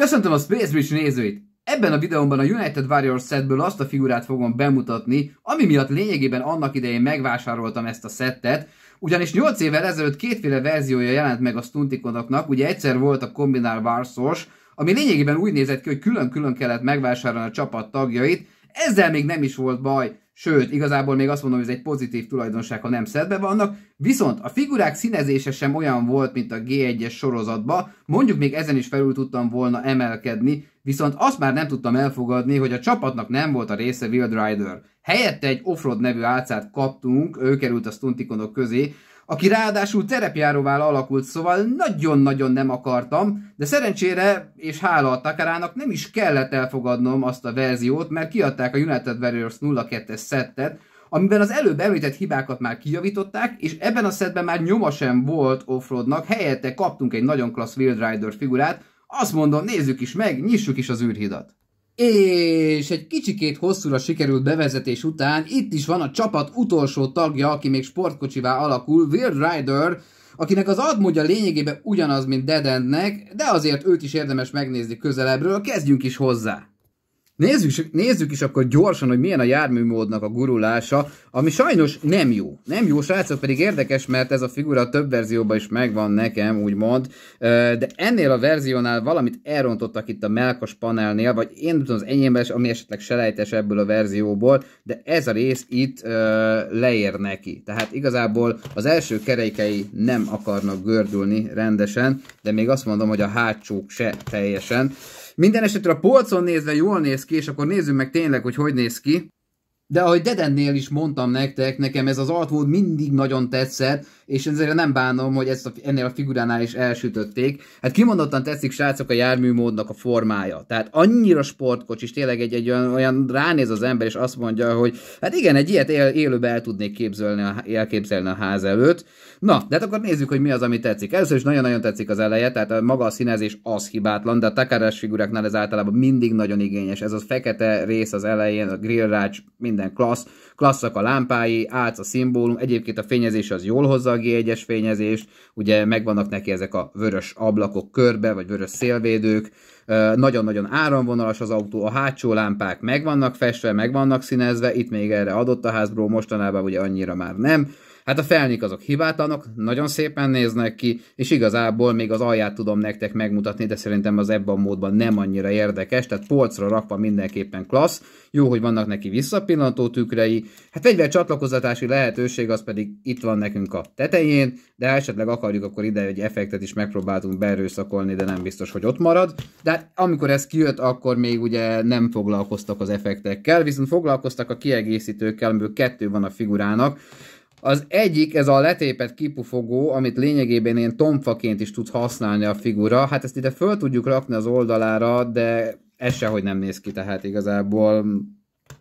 Köszöntöm a Space Bridge nézőit! Ebben a videómban a United Warriors setből azt a figurát fogom bemutatni, ami miatt lényegében annak idején megvásároltam ezt a szettet, ugyanis 8 évvel ezelőtt kétféle verziója jelent meg a Stuntikonoknak, ugye egyszer volt a kombinál Warsos, ami lényegében úgy nézett ki, hogy külön-külön kellett megvásárolni a csapat tagjait, ezzel még nem is volt baj. Sőt, igazából még azt mondom, hogy ez egy pozitív tulajdonság, ha nem szedbe vannak. Viszont a figurák színezése sem olyan volt, mint a G1-es sorozatban. Mondjuk még ezen is felül tudtam volna emelkedni, viszont azt már nem tudtam elfogadni, hogy a csapatnak nem volt a része Wild Rider. Helyette egy Offroad nevű álcát kaptunk, ő került a stuntikonok közé, aki ráadásul terepjáróvá alakult, szóval nagyon-nagyon nem akartam, de szerencsére és hála a Takarának nem is kellett elfogadnom azt a verziót, mert kiadták a United Warriors 02-es szettet, amiben az előbb említett hibákat már kijavították, és ebben a szedben már nyoma sem volt offroadnak, helyette kaptunk egy nagyon klassz Wild Rider figurát, azt mondom, nézzük is meg, nyissuk is az űrhidat. És egy kicsikét hosszúra sikerült bevezetés után itt is van a csapat utolsó tagja, aki még sportkocsivá alakul, Will Rider, akinek az admódja lényegében ugyanaz, mint Dead Endnek, de azért őt is érdemes megnézni közelebbről, kezdjünk is hozzá! Nézzük, nézzük is akkor gyorsan, hogy milyen a járműmódnak a gurulása, ami sajnos nem jó. Nem jó, srácok, pedig érdekes, mert ez a figura több verzióban is megvan nekem, úgymond, de ennél a verziónál valamit elrontottak itt a melkos panelnél, vagy én tudom az enyémben ami esetleg selejtes ebből a verzióból, de ez a rész itt leér neki. Tehát igazából az első kerékei nem akarnak gördülni rendesen, de még azt mondom, hogy a hátsók se teljesen. Minden esetre a polcon nézve jól néz ki, és akkor nézzük meg tényleg, hogy hogy néz ki. De ahogy Dedennél is mondtam nektek, nekem ez az altvód mindig nagyon tetszett, és ezért nem bánom, hogy ezt a, ennél a figuránál is elsütötték. Hát kimondottan tetszik srácok a járműmódnak a formája. Tehát annyira és tényleg egy, egy olyan, olyan ránéz az ember, és azt mondja, hogy hát igen, egy ilyet él, élőben el tudnék képzelni a, elképzelni a ház előtt. Na, de hát akkor nézzük, hogy mi az, ami tetszik. Először is nagyon-nagyon tetszik az eleje, tehát a maga a színezés az hibátlan, de a takarás figuráknál ez általában mindig nagyon igényes. Ez a fekete rész az elején, a grillrács, minden klassz, klasszak a lámpái, ác a szimbólum, egyébként a fényezés az jól hozza a G1-es fényezés, ugye megvannak neki ezek a vörös ablakok körbe, vagy vörös szélvédők, nagyon-nagyon áramvonalas az autó, a hátsó lámpák meg vannak festve, meg vannak színezve, itt még erre adott a házbró, mostanában ugye annyira már nem, Hát a felnik azok hibátlanok, nagyon szépen néznek ki, és igazából még az alját tudom nektek megmutatni, de szerintem az ebben a módban nem annyira érdekes, tehát polcra rakva mindenképpen klassz. Jó, hogy vannak neki visszapillantó tükrei, hát fegyver csatlakozatási lehetőség az pedig itt van nekünk a tetején, de ha esetleg akarjuk, akkor ide egy effektet is megpróbáltunk beerőszakolni, de nem biztos, hogy ott marad. De hát amikor ez kijött, akkor még ugye nem foglalkoztak az effektekkel, viszont foglalkoztak a kiegészítőkkel, amiből kettő van a figurának, az egyik, ez a letépet kipufogó, amit lényegében ilyen tomfaként is tud használni a figura. Hát ezt ide föl tudjuk rakni az oldalára, de ez sehogy nem néz ki, tehát igazából,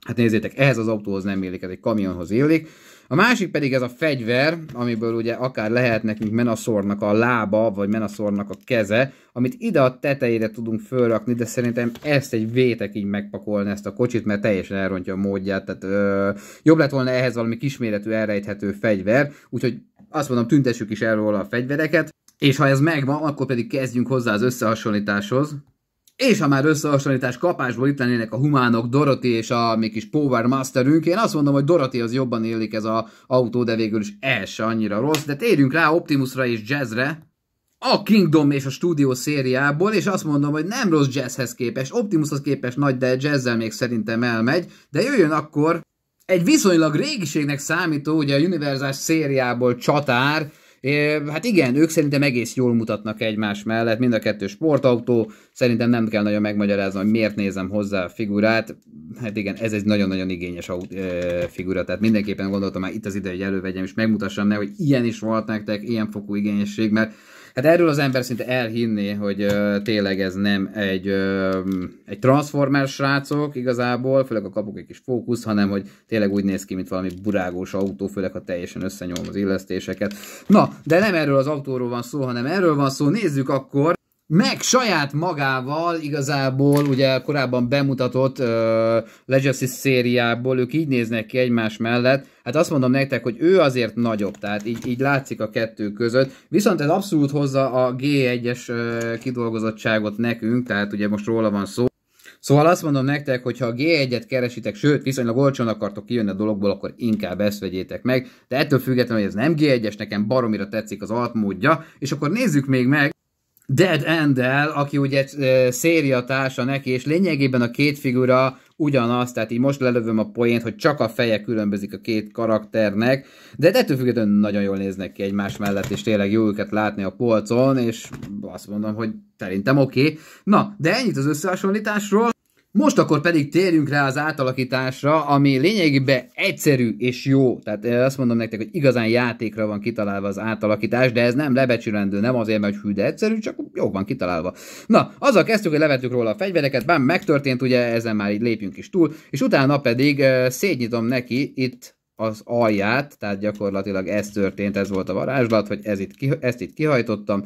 hát nézzétek, ehhez az autóhoz nem illik, ez egy kamionhoz illik. A másik pedig ez a fegyver, amiből ugye akár lehet nekünk menaszornak a lába, vagy menaszornak a keze, amit ide a tetejére tudunk fölrakni, de szerintem ezt egy vétek így megpakolni ezt a kocsit, mert teljesen elrontja a módját, tehát ö, jobb lett volna ehhez valami kisméretű elrejthető fegyver, úgyhogy azt mondom, tüntessük is el róla a fegyvereket, és ha ez megvan, akkor pedig kezdjünk hozzá az összehasonlításhoz és ha már összehasonlítás kapásból itt lennének a humánok, Doroti és a mi kis Power Masterünk, én azt mondom, hogy Doroti az jobban élik ez a autó, de végül is el se annyira rossz, de térjünk rá Optimusra és Jazzre, a Kingdom és a stúdió szériából, és azt mondom, hogy nem rossz jazzhez képes, Optimushoz képes nagy, de jazzzel még szerintem elmegy, de jöjjön akkor egy viszonylag régiségnek számító, ugye a Universal szériából csatár, Hát igen, ők szerintem egész jól mutatnak egymás mellett, mind a kettő sportautó, szerintem nem kell nagyon megmagyarázni, hogy miért nézem hozzá a figurát. Hát igen, ez egy nagyon-nagyon igényes figura, tehát mindenképpen gondoltam már itt az ideje, hogy elővegyem és megmutassam ne, hogy ilyen is volt nektek, ilyen fokú igényesség, mert Hát erről az ember szinte elhinné, hogy ö, tényleg ez nem egy, ö, egy transformer srácok igazából, főleg a kapuk egy kis fókusz, hanem hogy tényleg úgy néz ki, mint valami burágós autó, főleg ha teljesen összenyom az illesztéseket. Na, de nem erről az autóról van szó, hanem erről van szó. Nézzük akkor, meg saját magával igazából ugye korábban bemutatott uh, Legacy szériából, ők így néznek ki egymás mellett, hát azt mondom nektek, hogy ő azért nagyobb, tehát így, így látszik a kettő között, viszont ez abszolút hozza a G1-es uh, kidolgozottságot nekünk, tehát ugye most róla van szó, Szóval azt mondom nektek, hogy ha a G1-et keresitek, sőt, viszonylag olcsón akartok kijönni a dologból, akkor inkább ezt vegyétek meg. De ettől függetlenül, hogy ez nem G1-es, nekem baromira tetszik az altmódja. És akkor nézzük még meg, Dead end aki ugye széria társa neki, és lényegében a két figura ugyanaz, tehát így most lelövöm a poént, hogy csak a feje különbözik a két karakternek, de ettől függetlenül nagyon jól néznek ki egymás mellett, és tényleg jó őket látni a polcon, és azt mondom, hogy szerintem oké. Okay. Na, de ennyit az összehasonlításról. Most akkor pedig térjünk rá az átalakításra, ami lényegében egyszerű és jó. Tehát eh, azt mondom nektek, hogy igazán játékra van kitalálva az átalakítás, de ez nem lebecsülendő, nem azért, mert hű, de egyszerű, csak jó van kitalálva. Na, azzal kezdtük, hogy levettük róla a fegyvereket, bár megtörtént, ugye ezen már így lépjünk is túl, és utána pedig eh, szétnyitom neki itt az alját, tehát gyakorlatilag ez történt, ez volt a varázslat, hogy ez itt ezt itt kihajtottam,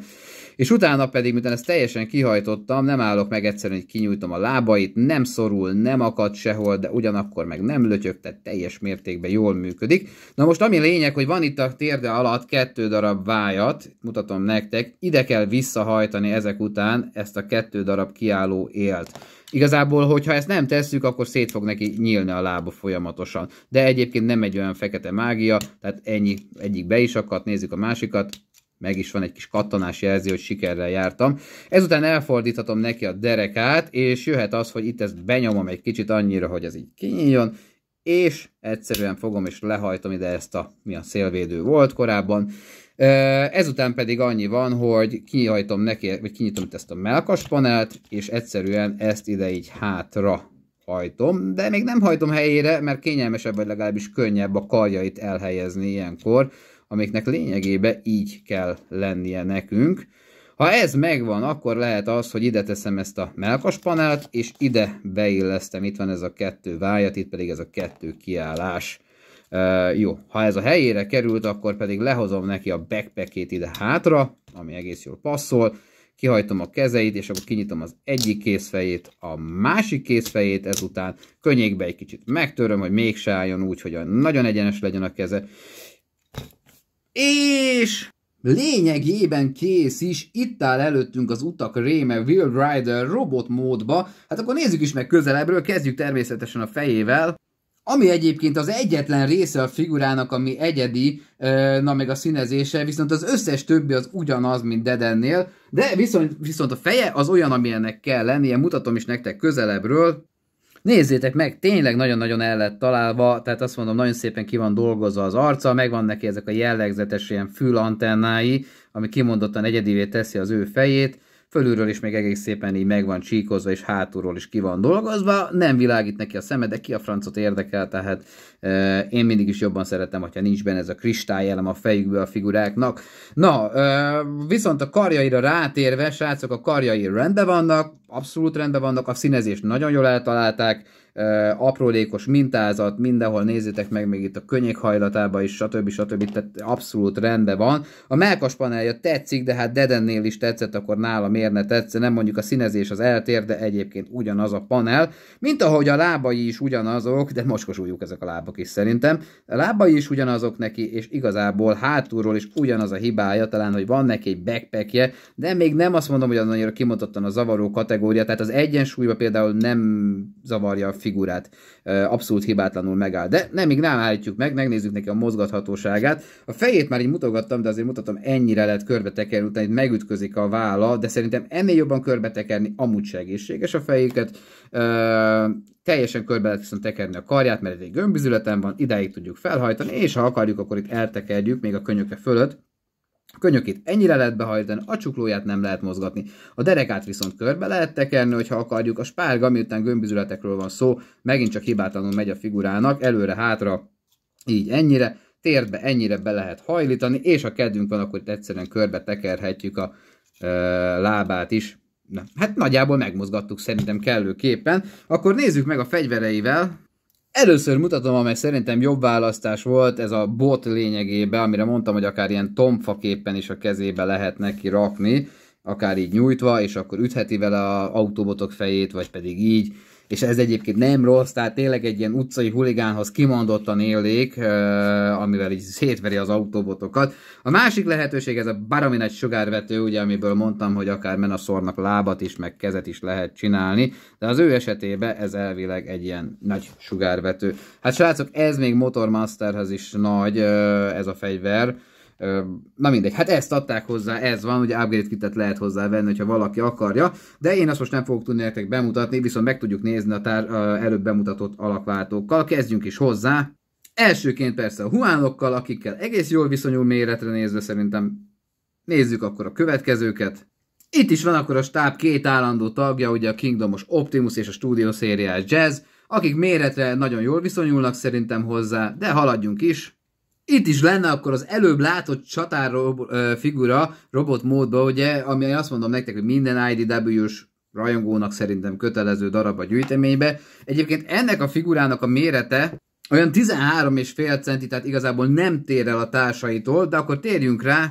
és utána pedig, miután ezt teljesen kihajtottam, nem állok meg egyszerűen, hogy kinyújtom a lábait, nem szorul, nem akad sehol, de ugyanakkor meg nem lötyök, tehát teljes mértékben jól működik. Na most ami lényeg, hogy van itt a térde alatt kettő darab vájat, mutatom nektek, ide kell visszahajtani ezek után ezt a kettő darab kiálló élt. Igazából, hogyha ezt nem tesszük, akkor szét fog neki nyílni a lába folyamatosan. De egyébként nem egy olyan fekete mágia, tehát ennyi, egyik be is akadt, nézzük a másikat, meg is van egy kis kattanás jelző, hogy sikerrel jártam. Ezután elfordíthatom neki a derekát, és jöhet az, hogy itt ezt benyomom egy kicsit annyira, hogy ez így kinyíljon, és egyszerűen fogom és lehajtom ide ezt a, mi a szélvédő volt korábban. Ezután pedig annyi van, hogy kinyithatom neki, vagy kinyitom ezt a melkas panelt, és egyszerűen ezt ide így hátra hajtom, de még nem hajtom helyére, mert kényelmesebb, vagy legalábbis könnyebb a karjait elhelyezni ilyenkor, amiknek lényegében így kell lennie nekünk. Ha ez megvan, akkor lehet az, hogy ide teszem ezt a melkaspanelt, és ide beillesztem. Itt van ez a kettő vájat, itt pedig ez a kettő kiállás. Uh, jó, ha ez a helyére került, akkor pedig lehozom neki a backpackét ide hátra, ami egész jól passzol, kihajtom a kezeit, és akkor kinyitom az egyik kézfejét, a másik kézfejét, ezután könnyékbe egy kicsit megtöröm, hogy se álljon úgy, hogy nagyon egyenes legyen a keze, és lényegében kész is, itt áll előttünk az utak réme Will Rider robot módba, hát akkor nézzük is meg közelebbről, kezdjük természetesen a fejével, ami egyébként az egyetlen része a figurának, ami egyedi, na meg a színezése, viszont az összes többi az ugyanaz, mint Dedennél, de viszont, viszont a feje az olyan, amilyennek kell lennie, mutatom is nektek közelebbről, Nézzétek meg, tényleg nagyon-nagyon el lett találva, tehát azt mondom, nagyon szépen ki van dolgozva az arca, megvan neki ezek a jellegzetes ilyen fülantennái, ami kimondottan egyedivé teszi az ő fejét, fölülről is még egész szépen így megvan csíkozva, és hátulról is ki van dolgozva, nem világít neki a szeme, de ki a francot érdekel, tehát euh, én mindig is jobban szeretem, hogyha nincs benne ez a kristályelem a fejükbe a figuráknak. Na, euh, viszont a karjaira rátérve, srácok, a karjai rendben vannak, abszolút rendben vannak, a színezést nagyon jól eltalálták, aprólékos mintázat, mindenhol nézzétek meg még itt a könyék hajlatába is, stb. stb. Tehát abszolút rendben van. A melkas panelja tetszik, de hát Dedennél is tetszett, akkor nála miért ne tetsz, nem mondjuk a színezés az eltér, de egyébként ugyanaz a panel, mint ahogy a lábai is ugyanazok, de mocskos ezek a lábak is szerintem. A lábai is ugyanazok neki, és igazából hátulról is ugyanaz a hibája, talán, hogy van neki egy backpackje, de még nem azt mondom, hogy az annyira kimondottan a zavaró kategória, kategória, tehát az egyensúlyban például nem zavarja a figurát, abszolút hibátlanul megáll. De nem, még nem állítjuk meg, megnézzük neki a mozgathatóságát. A fejét már így mutogattam, de azért mutatom, ennyire lehet körbe tekerni, utána itt megütközik a válla, de szerintem ennél jobban körbe tekerni amúgy se egészséges a fejéket. Teljesen körbe lehet viszont tekerni a karját, mert egy gömbizületen van, ideig tudjuk felhajtani, és ha akarjuk, akkor itt eltekerjük még a könyöke fölött Könyökét ennyire lehet behajtani, a csuklóját nem lehet mozgatni. A derekát viszont körbe lehet tekerni, hogyha akarjuk. A spárga, miután gömbizületekről van szó, megint csak hibátlanul megy a figurának, előre-hátra, így ennyire. Térdbe ennyire be lehet hajlítani, és ha kedvünk van, akkor itt egyszerűen körbe tekerhetjük a e, lábát is. Na, hát nagyjából megmozgattuk szerintem kellőképpen. Akkor nézzük meg a fegyvereivel, Először mutatom, amely szerintem jobb választás volt, ez a bot lényegében, amire mondtam, hogy akár ilyen tomfaképpen is a kezébe lehet neki rakni, akár így nyújtva, és akkor ütheti vele a autobotok fejét, vagy pedig így és ez egyébként nem rossz, tehát tényleg egy ilyen utcai huligánhoz kimondottan élék, amivel így szétveri az autóbotokat. A másik lehetőség ez a baromi nagy sugárvető, ugye, amiből mondtam, hogy akár menaszornak lábat is, meg kezet is lehet csinálni, de az ő esetében ez elvileg egy ilyen nagy sugárvető. Hát srácok, ez még Motormasterhez is nagy, ez a fegyver, Na mindegy, hát ezt adták hozzá, ez van, ugye upgrade kitet lehet hozzá venni, ha valaki akarja, de én azt most nem fogok tudni nektek bemutatni, viszont meg tudjuk nézni a tár, előbb bemutatott alakváltókkal. Kezdjünk is hozzá. Elsőként persze a huánokkal, akikkel egész jól viszonyul méretre nézve szerintem. Nézzük akkor a következőket. Itt is van akkor a stáb két állandó tagja, ugye a Kingdomos Optimus és a Studio szériás Jazz, akik méretre nagyon jól viszonyulnak szerintem hozzá, de haladjunk is itt is lenne akkor az előbb látott csatár rob, figura robot módba, ugye, ami azt mondom nektek, hogy minden IDW-s rajongónak szerintem kötelező darab a gyűjteménybe. Egyébként ennek a figurának a mérete olyan 13,5 centi, tehát igazából nem tér el a társaitól, de akkor térjünk rá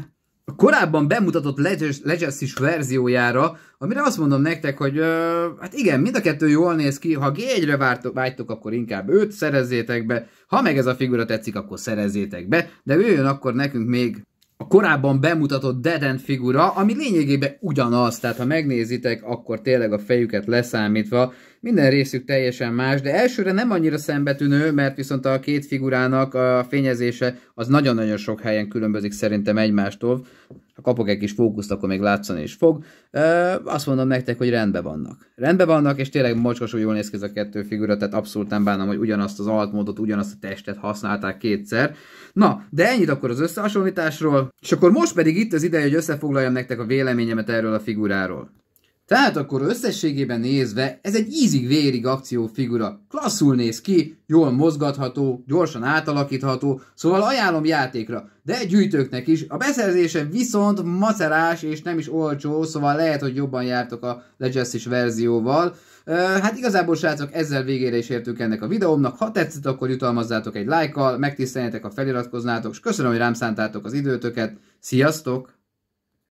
a korábban bemutatott Legacy verziójára, amire azt mondom nektek, hogy ö, hát igen, mind a kettő jól néz ki, ha G1-re vágytok, akkor inkább őt szerezzétek be, ha meg ez a figura tetszik, akkor szerezzétek be, de jöjjön akkor nekünk még korábban bemutatott Dead End figura, ami lényegében ugyanaz, tehát ha megnézitek, akkor tényleg a fejüket leszámítva, minden részük teljesen más, de elsőre nem annyira szembetűnő, mert viszont a két figurának a fényezése az nagyon-nagyon sok helyen különbözik szerintem egymástól ha kapok egy kis fókuszt, akkor még látszani is fog. Azt mondom nektek, hogy rendben vannak. Rendben vannak, és tényleg mocskosul jól néz ki ez a kettő figura, tehát abszolút nem bánom, hogy ugyanazt az altmódot, ugyanazt a testet használták kétszer. Na, de ennyit akkor az összehasonlításról, és akkor most pedig itt az ideje, hogy összefoglaljam nektek a véleményemet erről a figuráról. Tehát akkor összességében nézve ez egy ízig-vérig akciófigura. Klasszul néz ki, jól mozgatható, gyorsan átalakítható, szóval ajánlom játékra, de gyűjtőknek is. A beszerzése viszont macerás és nem is olcsó, szóval lehet, hogy jobban jártok a legacy verzióval. E, hát igazából srácok, ezzel végére is értünk ennek a videómnak. Ha tetszett, akkor jutalmazzátok egy lájkkal, megtiszteljetek, a feliratkoznátok, és köszönöm, hogy rám szántátok az időtöket. Sziasztok!